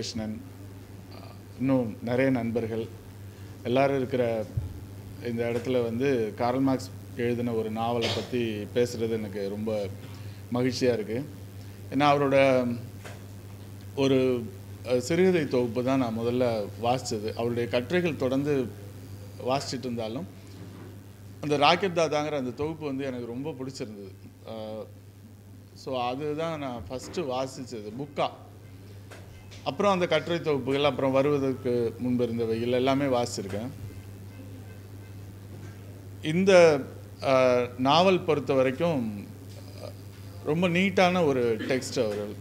கிருஷ்ணன் இன்னும் நிறைய நண்பர்கள் எல்லாரும் இருக்கிற இந்த இடத்துல வந்து கார்ல் மார்க்ஸ் எழுதின ஒரு நாவலை பற்றி பேசுகிறது எனக்கு ரொம்ப மகிழ்ச்சியாக இருக்குது ஏன்னா அவரோட ஒரு சிறுகதை தொகுப்பு தான் நான் முதல்ல வாசித்தது அவருடைய கட்டுரைகள் தொடர்ந்து வாசிச்சுட்டு இருந்தாலும் அந்த ராக்கெட் தாதாங்கிற அந்த தொகுப்பு வந்து எனக்கு ரொம்ப பிடிச்சிருந்தது ஸோ அதுதான் நான் ஃபஸ்ட்டு வாசித்தது புக்காக அப்புறம் அந்த கட்டுரை தொகுப்புகள் அப்புறம் வருவதற்கு முன்பு இருந்தவைகள் எல்லாமே வாசிச்சிருக்கேன் இந்த நாவல் பொறுத்த வரைக்கும் ரொம்ப நீட்டான ஒரு டெக்ஸ்ட் அவர்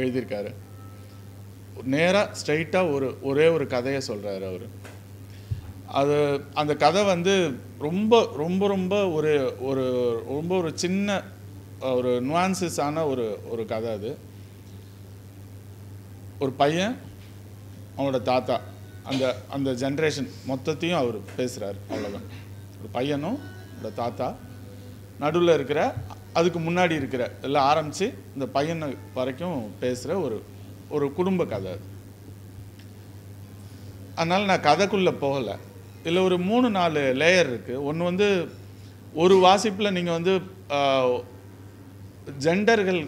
எழுதியிருக்காரு நேராக ஸ்ட்ரைட்டாக ஒரு ஒரே ஒரு கதையை சொல்கிறாரு அவர் அது அந்த கதை வந்து ரொம்ப ரொம்ப ரொம்ப ஒரு ஒரு ரொம்ப ஒரு சின்ன ஒரு நுவான்சஸான ஒரு ஒரு கதை அது ஒரு பையன் அவனோட தாத்தா அந்த அந்த ஜென்ரேஷன் மொத்தத்தையும் அவர் பேசுகிறார் அவ்வளோதான் ஒரு பையனும் அவனோட தாத்தா நடுவில் இருக்கிற அதுக்கு முன்னாடி இருக்கிற எல்லாம் ஆரம்பித்து இந்த பையனை வரைக்கும் பேசுகிற ஒரு ஒரு குடும்ப கதை அது அதனால் நான் கதைக்குள்ளே போகலை இதில் ஒரு மூணு நாலு லேயர் இருக்குது ஒன்று வந்து ஒரு வாசிப்பில் நீங்கள் வந்து ஜெண்டர்கள்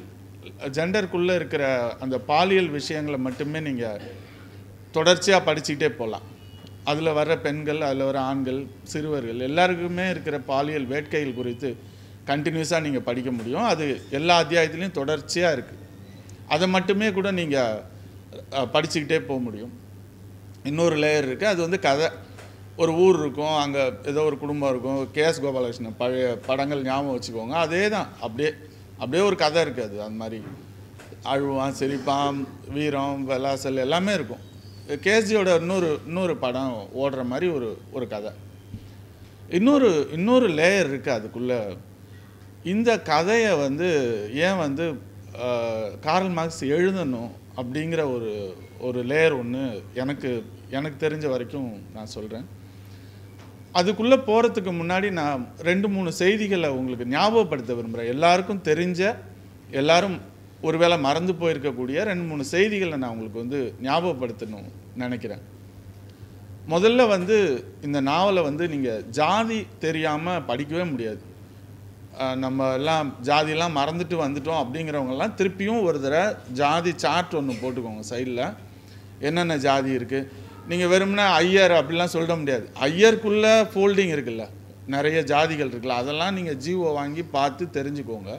ஜெண்டருக்குள்ளே இருக்கிற அந்த பாலியல் விஷயங்களை மட்டுமே நீங்கள் தொடர்ச்சியாக படிச்சுக்கிட்டே போகலாம் அதில் வர்ற பெண்கள் அதில் வர ஆண்கள் சிறுவர்கள் எல்லாருக்குமே இருக்கிற பாலியல் வேட்கைகள் குறித்து கண்டினியூஸாக நீங்கள் படிக்க முடியும் அது எல்லா அத்தியாயத்துலேயும் தொடர்ச்சியாக இருக்குது அதை மட்டுமே கூட நீங்கள் படிச்சுக்கிட்டே போக முடியும் இன்னொரு லேயர் இருக்குது அது வந்து கதை ஒரு ஊர் இருக்கும் அங்கே ஏதோ ஒரு குடும்பம் இருக்கும் கே எஸ் கோபாலகிருஷ்ணன் பழைய படங்கள் ஞாபகம் வச்சுக்கோங்க அதே தான் அப்படியே அப்படியே ஒரு கதை இருக்குது அது அந்த மாதிரி அழுவான் சிரிப்பான் வீரம் வெலாசல் எல்லாமே இருக்கும் கேஜியோட இன்னொரு இன்னொரு படம் ஓடுற மாதிரி ஒரு ஒரு கதை இன்னொரு இன்னொரு லேயர் இருக்குது அதுக்குள்ளே இந்த கதையை வந்து ஏன் வந்து கார்ல் மார்க்ஸ் எழுதணும் அப்படிங்கிற ஒரு ஒரு லேயர் ஒன்று எனக்கு எனக்கு தெரிஞ்ச வரைக்கும் நான் சொல்கிறேன் அதுக்குள்ளே போகிறதுக்கு முன்னாடி நான் ரெண்டு மூணு செய்திகளை உங்களுக்கு ஞாபகப்படுத்த விரும்புகிறேன் எல்லாருக்கும் தெரிஞ்ச எல்லாரும் ஒருவேளை மறந்து போயிருக்கக்கூடிய ரெண்டு மூணு செய்திகளை நான் உங்களுக்கு வந்து ஞாபகப்படுத்தணும் நினைக்கிறேன் முதல்ல வந்து இந்த நாவலை வந்து நீங்கள் ஜாதி தெரியாமல் படிக்கவே முடியாது நம்ம எல்லாம் ஜாதியெல்லாம் மறந்துட்டு வந்துட்டோம் அப்படிங்கிறவங்கெல்லாம் திருப்பியும் ஒரு தடவை ஜாதி சார்ட் ஒன்று போட்டுக்கோங்க சைடில் என்னென்ன ஜாதி இருக்குது நீங்கள் வெறும்னா ஐயர் அப்படிலாம் சொல்ல முடியாது ஐயருக்குள்ளே ஃபோல்டிங் இருக்குல்ல நிறைய ஜாதிகள் இருக்குல்ல அதெல்லாம் நீங்கள் ஜீவோ வாங்கி பார்த்து தெரிஞ்சுக்கோங்க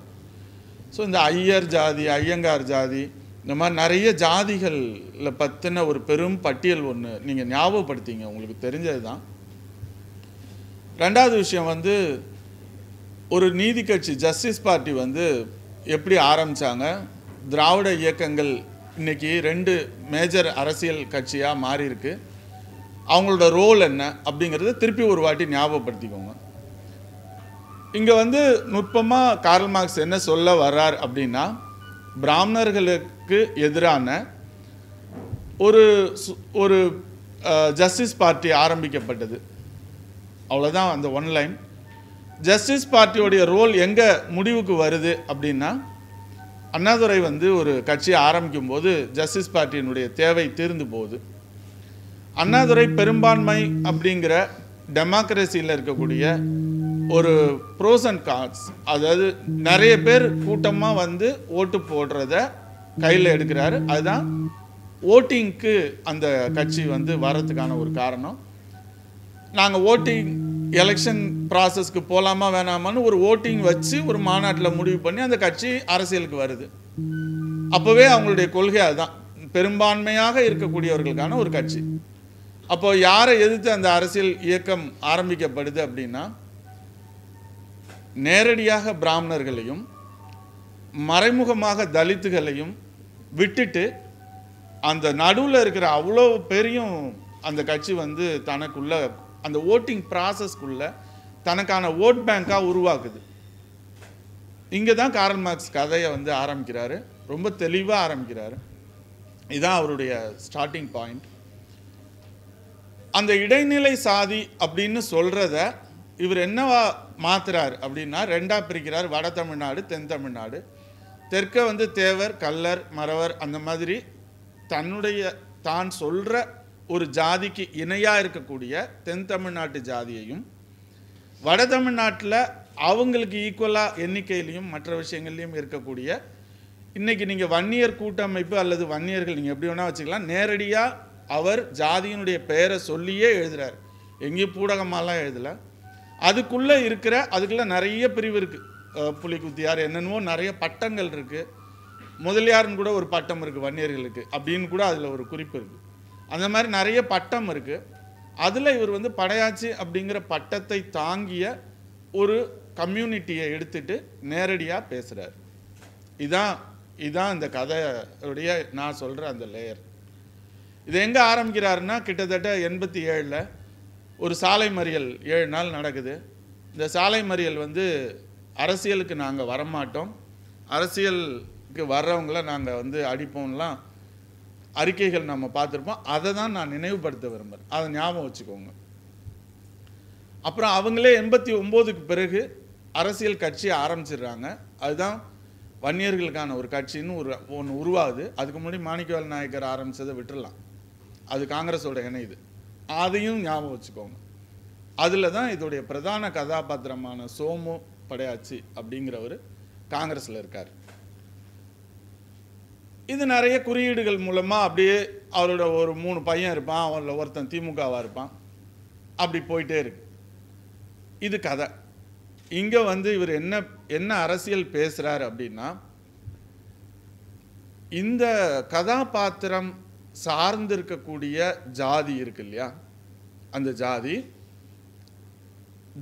ஸோ இந்த ஐயர் ஜாதி ஐயங்கார் ஜாதி இந்த மாதிரி நிறைய ஜாதிகளில் பற்றின ஒரு பெரும் பட்டியல் ஒன்று நீங்கள் ஞாபகப்படுத்திங்க உங்களுக்கு தெரிஞ்சது தான் ரெண்டாவது விஷயம் வந்து ஒரு நீதி கட்சி ஜஸ்டிஸ் பார்ட்டி வந்து எப்படி ஆரம்பித்தாங்க திராவிட இயக்கங்கள் இன்றைக்கி ரெண்டு மேஜர் அரசியல் கட்சியாக மாறி இருக்கு அவங்களோட ரோல் என்ன அப்படிங்கிறத திருப்பி ஒரு வாட்டி ஞாபகப்படுத்திக்கோங்க இங்கே வந்து நுட்பமாக கார்ல் மார்க்ஸ் என்ன சொல்ல வர்றார் அப்படின்னா பிராமணர்களுக்கு எதிரான ஒரு ஒரு ஜஸ்டிஸ் பார்ட்டி ஆரம்பிக்கப்பட்டது அவ்வளோதான் அந்த ஒன் லைன் ஜஸ்டிஸ் பார்ட்டியோடைய ரோல் எங்கே முடிவுக்கு வருது அப்படின்னா அண்ணாதுரை வந்து ஒரு கட்சி ஆரம்பிக்கும் போது ஜஸ்டிஸ் பார்ட்டியினுடைய தேவை தீர்ந்து போகுது அண்ணாதுரை பெரும்பான்மை அப்படிங்கிற டெமோக்ரஸியில் இருக்கக்கூடிய ஒரு ப்ரோஸ் அண்ட் கான்ஸ் அதாவது நிறைய பேர் கூட்டமாக வந்து ஓட்டு போடுறத கையில் எடுக்கிறாரு அதுதான் ஓட்டிங்க்கு அந்த கட்சி வந்து வரத்துக்கான ஒரு காரணம் நாங்கள் ஓட்டிங் எலெக்ஷன் ப்ராசஸ்க்கு போகலாமா வேணாமான்னு ஒரு ஓட்டிங் வச்சு ஒரு மாநாட்டில் முடிவு பண்ணி அந்த கட்சி அரசியலுக்கு வருது அப்போவே அவங்களுடைய கொள்கை அதுதான் பெரும்பான்மையாக இருக்கக்கூடியவர்களுக்கான ஒரு கட்சி அப்போது யாரை எதிர்த்து அந்த அரசியல் இயக்கம் ஆரம்பிக்கப்படுது அப்படின்னா நேரடியாக பிராமணர்களையும் மறைமுகமாக தலித்துகளையும் விட்டுட்டு அந்த நடுவில் இருக்கிற அவ்வளோ பெரியும் அந்த கட்சி வந்து தனக்குள்ள அந்த ஓட்டிங் ப்ராசஸ்க்குள்ளே தனக்கான ஓட் பேங்காக உருவாக்குது இங்கே தான் காரல் மார்க்ஸ் கதையை வந்து ஆரம்பிக்கிறாரு ரொம்ப தெளிவாக ஆரம்பிக்கிறாரு இதுதான் அவருடைய ஸ்டார்டிங் பாயிண்ட் அந்த இடைநிலை சாதி அப்படின்னு சொல்கிறத இவர் என்னவா மாற்றுறார் அப்படின்னா ரெண்டாக பிரிக்கிறார் வட தமிழ்நாடு தென் தமிழ்நாடு தெற்க வந்து தேவர் கல்லர் மறவர் அந்த மாதிரி தன்னுடைய தான் சொல்கிற ஒரு ஜாதிக்கு இணையாக இருக்கக்கூடிய தென் தமிழ்நாட்டு ஜாதியையும் வட தமிழ்நாட்டில் அவங்களுக்கு ஈக்குவலாக எண்ணிக்கையிலையும் மற்ற விஷயங்கள்லையும் இருக்கக்கூடிய இன்றைக்கி நீங்கள் வன்னியர் கூட்டமைப்பு அல்லது வன்னியர்கள் நீங்கள் எப்படி வேணால் வச்சுக்கலாம் நேரடியாக அவர் ஜாதியினுடைய பெயரை சொல்லியே எழுதுகிறார் எங்கேயும் பூடகமாலாம் எழுதலை அதுக்குள்ளே இருக்கிற அதுக்குள்ளே நிறைய பிரிவு இருக்குது குத்தியார் என்னென்னவோ நிறைய பட்டங்கள் இருக்குது முதலியார்னு கூட ஒரு பட்டம் இருக்குது வன்னியர்களுக்கு அப்படின்னு கூட அதில் ஒரு குறிப்பு இருக்குது அந்த மாதிரி நிறைய பட்டம் இருக்குது அதில் இவர் வந்து படையாச்சி அப்படிங்கிற பட்டத்தை தாங்கிய ஒரு கம்யூனிட்டியை எடுத்துட்டு நேரடியாக பேசுகிறார் இதான் இதுதான் இந்த கதையுடைய நான் சொல்கிற அந்த லேயர் இது எங்கே ஆரம்பிக்கிறாருன்னா கிட்டத்தட்ட எண்பத்தி ஏழில் ஒரு சாலை மறியல் ஏழு நாள் நடக்குது இந்த சாலை மறியல் வந்து அரசியலுக்கு நாங்கள் வரமாட்டோம் அரசியலுக்கு வர்றவங்கள நாங்கள் வந்து அடிப்போம்லாம் அறிக்கைகள் நம்ம பார்த்துருப்போம் அதை தான் நான் நினைவுபடுத்த விரும்புகிறேன் அதை ஞாபகம் வச்சுக்கோங்க அப்புறம் அவங்களே எண்பத்தி ஒம்போதுக்கு பிறகு அரசியல் கட்சியை ஆரம்பிச்சிடுறாங்க அதுதான் வன்னியர்களுக்கான ஒரு கட்சின்னு ஒரு ஒன்று உருவாகுது அதுக்கு முன்னாடி மாணிக்கவல் நாயக்கர் ஆரம்பித்ததை விட்டுடலாம் அது காங்கிரஸோட இணையுது அதையும் ஞாபகம் வச்சுக்கோங்க அதில் தான் இதோடைய பிரதான கதாபாத்திரமான சோமு படையாச்சி அப்படிங்கிறவர் காங்கிரஸில் இருக்கார் இது நிறைய குறியீடுகள் மூலமாக அப்படியே அவரோட ஒரு மூணு பையன் இருப்பான் அவனில் ஒருத்தன் திமுகவாக இருப்பான் அப்படி போயிட்டே இருக்கு இது கதை இங்கே வந்து இவர் என்ன என்ன அரசியல் பேசுகிறார் அப்படின்னா இந்த கதாபாத்திரம் சார்ந்திருக்கக்கூடிய ஜாதி இருக்கு இல்லையா அந்த ஜாதி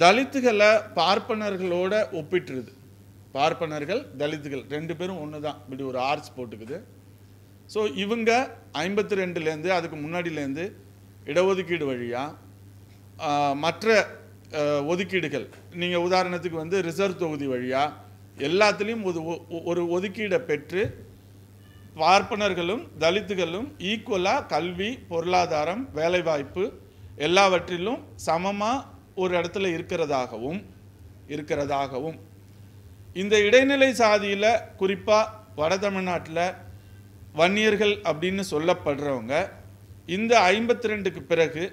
தலித்துகளை பார்ப்பனர்களோட ஒப்பிட்டுருது பார்ப்பனர்கள் தலித்துகள் ரெண்டு பேரும் ஒன்று தான் இப்படி ஒரு ஆர்ச் போட்டுக்குது ஸோ இவங்க ஐம்பத்தி ரெண்டுலேருந்து அதுக்கு முன்னாடியிலேருந்து இடஒதுக்கீடு வழியாக மற்ற ஒதுக்கீடுகள் நீங்கள் உதாரணத்துக்கு வந்து ரிசர்வ் தொகுதி வழியாக எல்லாத்துலேயும் ஒரு ஒரு ஒதுக்கீடை பெற்று பார்ப்பனர்களும் தலித்துகளும் ஈக்குவலாக கல்வி பொருளாதாரம் வேலைவாய்ப்பு எல்லாவற்றிலும் சமமாக ஒரு இடத்துல இருக்கிறதாகவும் இருக்கிறதாகவும் இந்த இடைநிலை சாதியில் குறிப்பாக வட தமிழ்நாட்டில் வன்னியர்கள் அப்படின்னு சொல்லப்படுறவங்க இந்த ஐம்பத்தி ரெண்டுக்கு பிறகு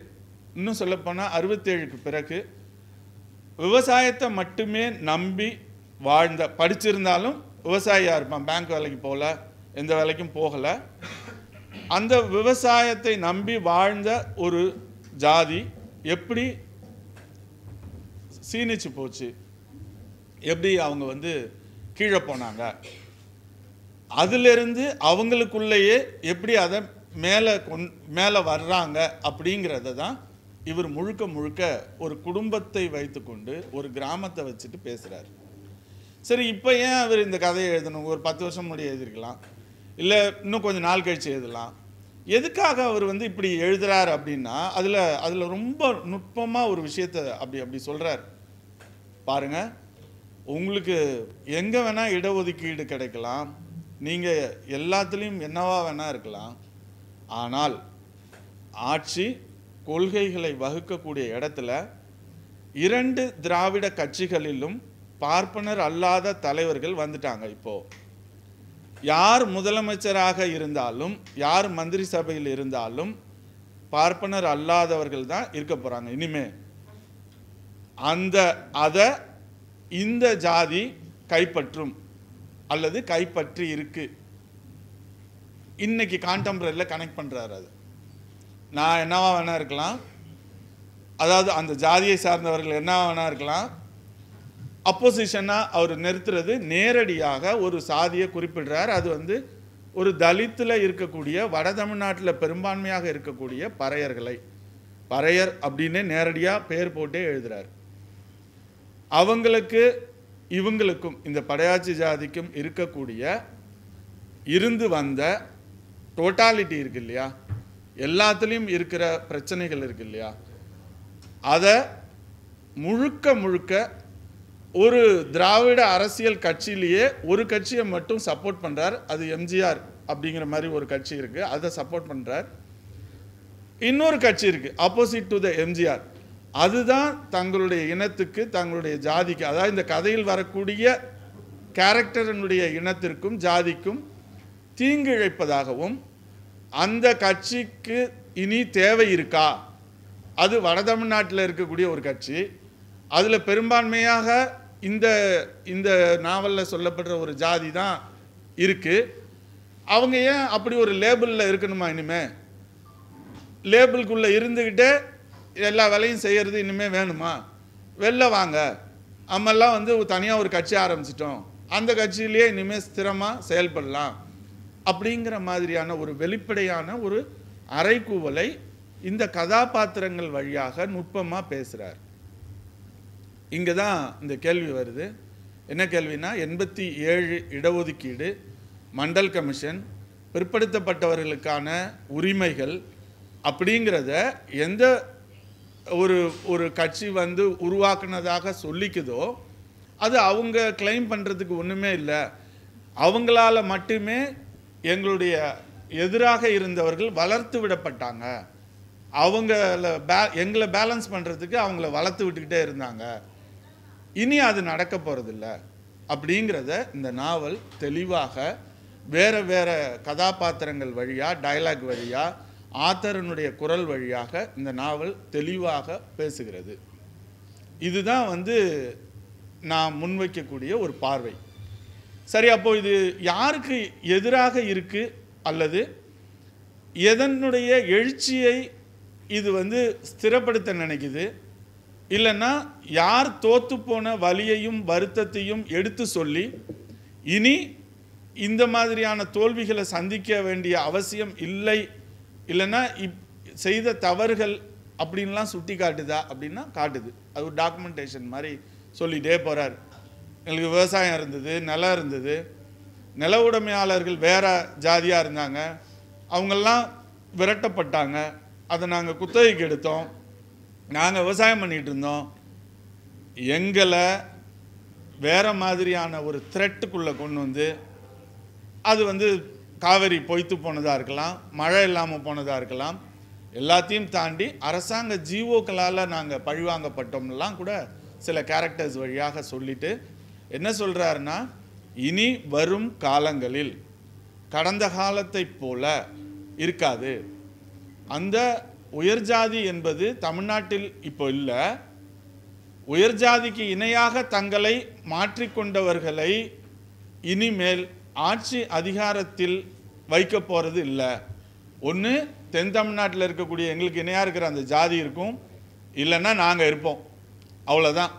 இன்னும் சொல்லப்போனால் அறுபத்தேழுக்கு பிறகு விவசாயத்தை மட்டுமே நம்பி வாழ்ந்த படிச்சிருந்தாலும் விவசாயியாக இருப்பான் பேங்க் வேலைக்கு போகல எந்த வேலைக்கும் போகலை அந்த விவசாயத்தை நம்பி வாழ்ந்த ஒரு ஜாதி எப்படி சீனிச்சு போச்சு எப்படி அவங்க வந்து கீழே போனாங்க அதிலிருந்து அவங்களுக்குள்ளேயே எப்படி அதை மேலே கொண் மேலே வர்றாங்க அப்படிங்கிறத தான் இவர் முழுக்க முழுக்க ஒரு குடும்பத்தை வைத்துக்கொண்டு ஒரு கிராமத்தை வச்சுட்டு பேசுகிறார் சரி இப்போ ஏன் அவர் இந்த கதையை எழுதணும் ஒரு பத்து வருஷம் முன்னாடி எழுதியிருக்கலாம் இல்லை இன்னும் கொஞ்சம் நாள் கழித்து எழுதலாம் எதுக்காக அவர் வந்து இப்படி எழுதுகிறார் அப்படின்னா அதில் அதில் ரொம்ப நுட்பமாக ஒரு விஷயத்தை அப்படி அப்படி சொல்கிறார் பாருங்கள் உங்களுக்கு எங்கே வேணால் இடஒதுக்கீடு கிடைக்கலாம் நீங்கள் எல்லாத்துலேயும் என்னவா வேணால் இருக்கலாம் ஆனால் ஆட்சி கொள்கைகளை வகுக்கக்கூடிய இடத்துல இரண்டு திராவிட கட்சிகளிலும் பார்ப்பனர் அல்லாத தலைவர்கள் வந்துட்டாங்க இப்போது யார் முதலமைச்சராக இருந்தாலும் யார் மந்திரி சபையில் இருந்தாலும் பார்ப்பனர் அல்லாதவர்கள் தான் இருக்க போகிறாங்க இனிமே அந்த அதை இந்த ஜாதி கைப்பற்றும் அல்லது கைப்பற்றி இருக்கு இன்னைக்கு கான்டெம்பரரியில் கனெக்ட் பண்ணுறாரு அது நான் என்னவா வேணா இருக்கலாம் அதாவது அந்த ஜாதியை சார்ந்தவர்கள் என்ன வேணா இருக்கலாம் அப்போசிஷனாக அவர் நிறுத்துறது நேரடியாக ஒரு சாதியை குறிப்பிடுறார் அது வந்து ஒரு தலித்தில் இருக்கக்கூடிய வட தமிழ்நாட்டில் பெரும்பான்மையாக இருக்கக்கூடிய பறையர்களை பறையர் அப்படின்னு நேரடியாக பேர் போட்டே எழுதுகிறார் அவங்களுக்கு இவங்களுக்கும் இந்த படையாச்சி ஜாதிக்கும் இருக்கக்கூடிய இருந்து வந்த டோட்டாலிட்டி இருக்கு இல்லையா எல்லாத்துலேயும் இருக்கிற பிரச்சனைகள் இருக்கு இல்லையா அதை முழுக்க முழுக்க ஒரு திராவிட அரசியல் கட்சியிலேயே ஒரு கட்சியை மட்டும் சப்போர்ட் பண்ணுறார் அது எம்ஜிஆர் அப்படிங்கிற மாதிரி ஒரு கட்சி இருக்குது அதை சப்போர்ட் பண்ணுறார் இன்னொரு கட்சி இருக்குது ஆப்போசிட் டு த எம்ஜிஆர் அதுதான் தங்களுடைய இனத்துக்கு தங்களுடைய ஜாதிக்கு அதாவது இந்த கதையில் வரக்கூடிய கேரக்டரனுடைய இனத்திற்கும் ஜாதிக்கும் தீங்கிழைப்பதாகவும் அந்த கட்சிக்கு இனி தேவை இருக்கா அது வட தமிழ்நாட்டில் இருக்கக்கூடிய ஒரு கட்சி அதில் பெரும்பான்மையாக இந்த இந்த நாவலில் சொல்லப்படுற ஒரு ஜாதி தான் இருக்குது அவங்க ஏன் அப்படி ஒரு லேபிளில் இருக்கணுமா இனிமேல் லேபிளுக்குள்ளே இருந்துக்கிட்டே எல்லா வேலையும் செய்கிறது இனிமேல் வேணுமா வெளில வாங்க நம்மெல்லாம் வந்து தனியாக ஒரு கட்சி ஆரம்பிச்சிட்டோம் அந்த கட்சியிலேயே இனிமேல் ஸ்திரமாக செயல்படலாம் அப்படிங்கிற மாதிரியான ஒரு வெளிப்படையான ஒரு அரைக்கூவலை இந்த கதாபாத்திரங்கள் வழியாக நுட்பமாக பேசுகிறார் இங்கே தான் இந்த கேள்வி வருது என்ன கேள்வினா எண்பத்தி ஏழு இடஒதுக்கீடு மண்டல் கமிஷன் பிற்படுத்தப்பட்டவர்களுக்கான உரிமைகள் அப்படிங்கிறத எந்த ஒரு ஒரு கட்சி வந்து உருவாக்குனதாக சொல்லிக்குதோ அது அவங்க கிளைம் பண்ணுறதுக்கு ஒன்றுமே இல்லை அவங்களால மட்டுமே எங்களுடைய எதிராக இருந்தவர்கள் வளர்த்து விடப்பட்டாங்க அவங்கள பே எங்களை பேலன்ஸ் பண்ணுறதுக்கு அவங்கள வளர்த்து விட்டுக்கிட்டே இருந்தாங்க இனி அது நடக்க போகிறதில்ல அப்படிங்கிறத இந்த நாவல் தெளிவாக வேறு வேறு கதாபாத்திரங்கள் வழியாக டைலாக் வழியாக ஆத்தரனுடைய குரல் வழியாக இந்த நாவல் தெளிவாக பேசுகிறது இதுதான் வந்து நான் முன்வைக்கக்கூடிய ஒரு பார்வை சரி அப்போது இது யாருக்கு எதிராக இருக்குது அல்லது எதனுடைய எழுச்சியை இது வந்து ஸ்திரப்படுத்த நினைக்குது இல்லைன்னா யார் தோத்து போன வலியையும் வருத்தத்தையும் எடுத்து சொல்லி இனி இந்த மாதிரியான தோல்விகளை சந்திக்க வேண்டிய அவசியம் இல்லை இல்லைன்னா இப் செய்த தவறுகள் அப்படின்லாம் சுட்டி காட்டுதா அப்படின்னா காட்டுது அது ஒரு டாக்குமெண்டேஷன் மாதிரி சொல்லிகிட்டே போகிறார் எங்களுக்கு விவசாயம் இருந்தது நிலம் இருந்தது நில உடைமையாளர்கள் வேறு ஜாதியாக இருந்தாங்க அவங்கெல்லாம் விரட்டப்பட்டாங்க அதை நாங்கள் குத்தகைக்கு எடுத்தோம் நாங்கள் விவசாயம் பண்ணிகிட்டு இருந்தோம் எங்களை வேறு மாதிரியான ஒரு த்ரெட்டுக்குள்ளே கொண்டு வந்து அது வந்து காவேரி பொய்த்து போனதாக இருக்கலாம் மழை இல்லாமல் போனதாக இருக்கலாம் எல்லாத்தையும் தாண்டி அரசாங்க ஜீவோக்களால் நாங்கள் பழிவாங்கப்பட்டோம்லாம் கூட சில கேரக்டர்ஸ் வழியாக சொல்லிட்டு என்ன சொல்கிறாருன்னா இனி வரும் காலங்களில் கடந்த காலத்தை போல இருக்காது அந்த உயர்ஜாதி என்பது தமிழ்நாட்டில் இப்போ இல்லை உயர்ஜாதிக்கு இணையாக தங்களை மாற்றிக்கொண்டவர்களை இனிமேல் ஆட்சி அதிகாரத்தில் வைக்க போகிறது இல்லை ஒன்று தென் தமிழ்நாட்டில் இருக்கக்கூடிய எங்களுக்கு இணையாக இருக்கிற அந்த ஜாதி இருக்கும் இல்லைன்னா நாங்கள் இருப்போம் அவ்வளோதான்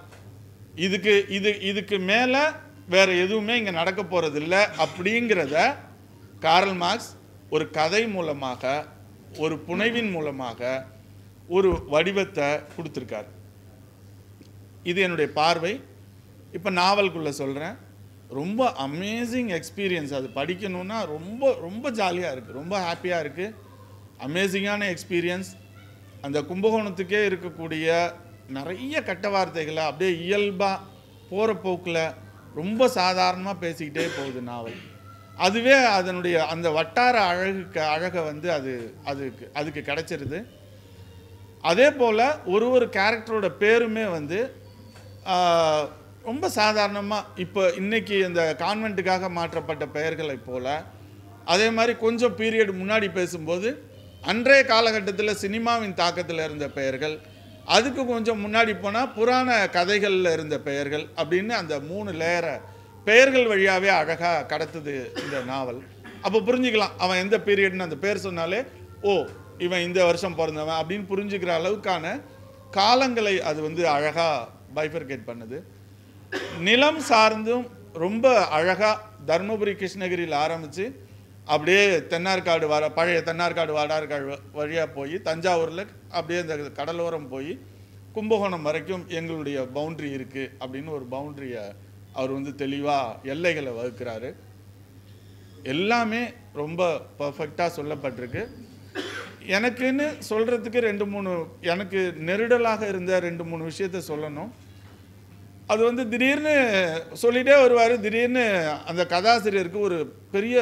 இதுக்கு இது இதுக்கு மேலே வேறு எதுவுமே இங்கே நடக்க இல்லை அப்படிங்கிறத காரல் மார்க்ஸ் ஒரு கதை மூலமாக ஒரு புனைவின் மூலமாக ஒரு வடிவத்தை கொடுத்துருக்கார் இது என்னுடைய பார்வை இப்போ நாவல்குள்ளே சொல்கிறேன் ரொம்ப அமேசிங் எக்ஸ்பீரியன்ஸ் அது படிக்கணுன்னா ரொம்ப ரொம்ப ஜாலியாக இருக்குது ரொம்ப ஹாப்பியாக இருக்குது அமேசிங்கான எக்ஸ்பீரியன்ஸ் அந்த கும்பகோணத்துக்கே இருக்கக்கூடிய நிறைய கட்ட வார்த்தைகளை அப்படியே இயல்பாக போகிற போக்கில் ரொம்ப சாதாரணமாக பேசிக்கிட்டே போகுது நாவல் அதுவே அதனுடைய அந்த வட்டார அழகுக்கு அழகை வந்து அது அதுக்கு அதுக்கு கிடச்சிருது அதே போல் ஒரு ஒரு கேரக்டரோட பேருமே வந்து ரொம்ப சாதாரணமாக இப்போ இன்றைக்கி இந்த கான்வெண்ட்டுக்காக மாற்றப்பட்ட பெயர்களைப் போல் அதே மாதிரி கொஞ்சம் பீரியட் முன்னாடி பேசும்போது அன்றைய காலகட்டத்தில் சினிமாவின் தாக்கத்தில் இருந்த பெயர்கள் அதுக்கு கொஞ்சம் முன்னாடி போனால் புராண கதைகளில் இருந்த பெயர்கள் அப்படின்னு அந்த மூணு லேயரை பெயர்கள் வழியாகவே அழகாக கடத்துது இந்த நாவல் அப்போ புரிஞ்சுக்கலாம் அவன் எந்த பீரியட்னு அந்த பேர் சொன்னாலே ஓ இவன் இந்த வருஷம் பிறந்தவன் அப்படின்னு புரிஞ்சுக்கிற அளவுக்கான காலங்களை அது வந்து அழகாக பைஃபர்கேட் பண்ணுது நிலம் சார்ந்தும் ரொம்ப அழகாக தருமபுரி கிருஷ்ணகிரியில் ஆரம்பித்து அப்படியே தென்னார்காடு வர பழைய தென்னார்காடு வாடார்காடு வழியாக போய் தஞ்சாவூரில் அப்படியே இந்த கடலோரம் போய் கும்பகோணம் வரைக்கும் எங்களுடைய பவுண்ட்ரி இருக்குது அப்படின்னு ஒரு பவுண்ட்ரியை அவர் வந்து தெளிவாக எல்லைகளை வகுக்கிறாரு எல்லாமே ரொம்ப பர்ஃபெக்டாக சொல்லப்பட்டிருக்கு எனக்குன்னு சொல்கிறதுக்கு ரெண்டு மூணு எனக்கு நெருடலாக இருந்த ரெண்டு மூணு விஷயத்த சொல்லணும் அது வந்து திடீர்னு சொல்லிகிட்டே வருவார் திடீர்னு அந்த கதாசிரியருக்கு ஒரு பெரிய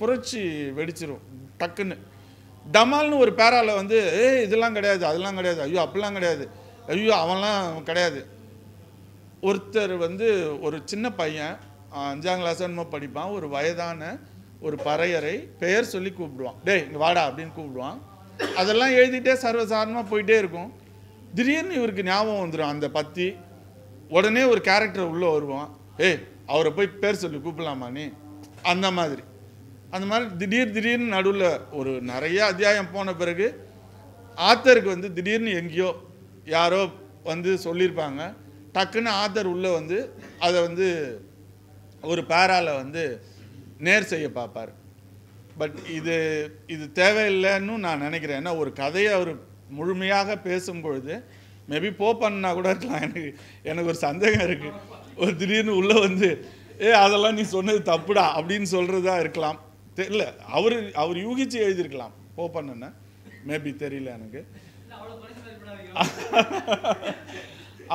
புரட்சி வெடிச்சிரும் டக்குன்னு டமால்னு ஒரு பேரால வந்து இதெல்லாம் கிடையாது அதெல்லாம் கிடையாது ஐயோ அப்படிலாம் கிடையாது ஐயோ அவன்லாம் கிடையாது ஒருத்தர் வந்து ஒரு சின்ன பையன் அஞ்சாம் கிளாஸ் என்னமோ படிப்பான் ஒரு வயதான ஒரு பறையரை பெயர் சொல்லி கூப்பிடுவான் டேய் இங்கே வாடா அப்படின்னு கூப்பிடுவான் அதெல்லாம் எழுதிட்டே சர்வசாதாரணமாக போயிட்டே இருக்கும் திடீர்னு இவருக்கு ஞாபகம் வந்துடும் அந்த பற்றி உடனே ஒரு கேரக்டர் உள்ளே வருவான் ஏய் அவரை போய் பேர் சொல்லி கூப்பிடலாமா நீ அந்த மாதிரி அந்த மாதிரி திடீர் திடீர்னு நடுவில் ஒரு நிறைய அத்தியாயம் போன பிறகு ஆத்தருக்கு வந்து திடீர்னு எங்கேயோ யாரோ வந்து சொல்லியிருப்பாங்க டக்குன்னு ஆத்தர் உள்ளே வந்து அதை வந்து ஒரு பேரால் வந்து நேர் செய்ய பார்ப்பார் பட் இது இது தேவையில்லைன்னு நான் நினைக்கிறேன் ஏன்னா ஒரு கதையை அவர் முழுமையாக பேசும் பொழுது மேபி போப்பான்னா கூட இருக்கலாம் எனக்கு எனக்கு ஒரு சந்தேகம் இருக்குது ஒரு திடீர்னு உள்ளே வந்து ஏ அதெல்லாம் நீ சொன்னது தப்புடா அப்படின்னு சொல்கிறதா இருக்கலாம் தெரியல அவர் அவர் யூகிச்சு எழுதியிருக்கலாம் போப்பண்ணன்னு மேபி தெரியல எனக்கு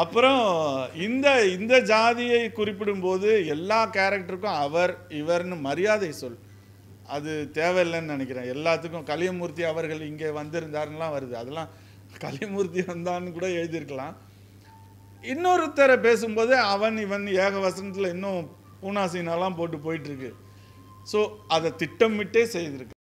அப்புறம் இந்த இந்த ஜாதியை குறிப்பிடும்போது எல்லா கேரக்டருக்கும் அவர் இவர்னு மரியாதை சொல் அது தேவையில்லைன்னு நினைக்கிறேன் எல்லாத்துக்கும் கலியமூர்த்தி அவர்கள் இங்கே வந்திருந்தாருலாம் வருது அதெல்லாம் கலிமூர்த்தி வந்தான்னு கூட எழுதியிருக்கலாம் இன்னொருத்தரை பேசும்போது அவன் இவன் ஏக வசனத்தில் இன்னும் பூனாசீனாலாம் போட்டு போயிட்டுருக்கு ஸோ அதை திட்டமிட்டே செய்திருக்கு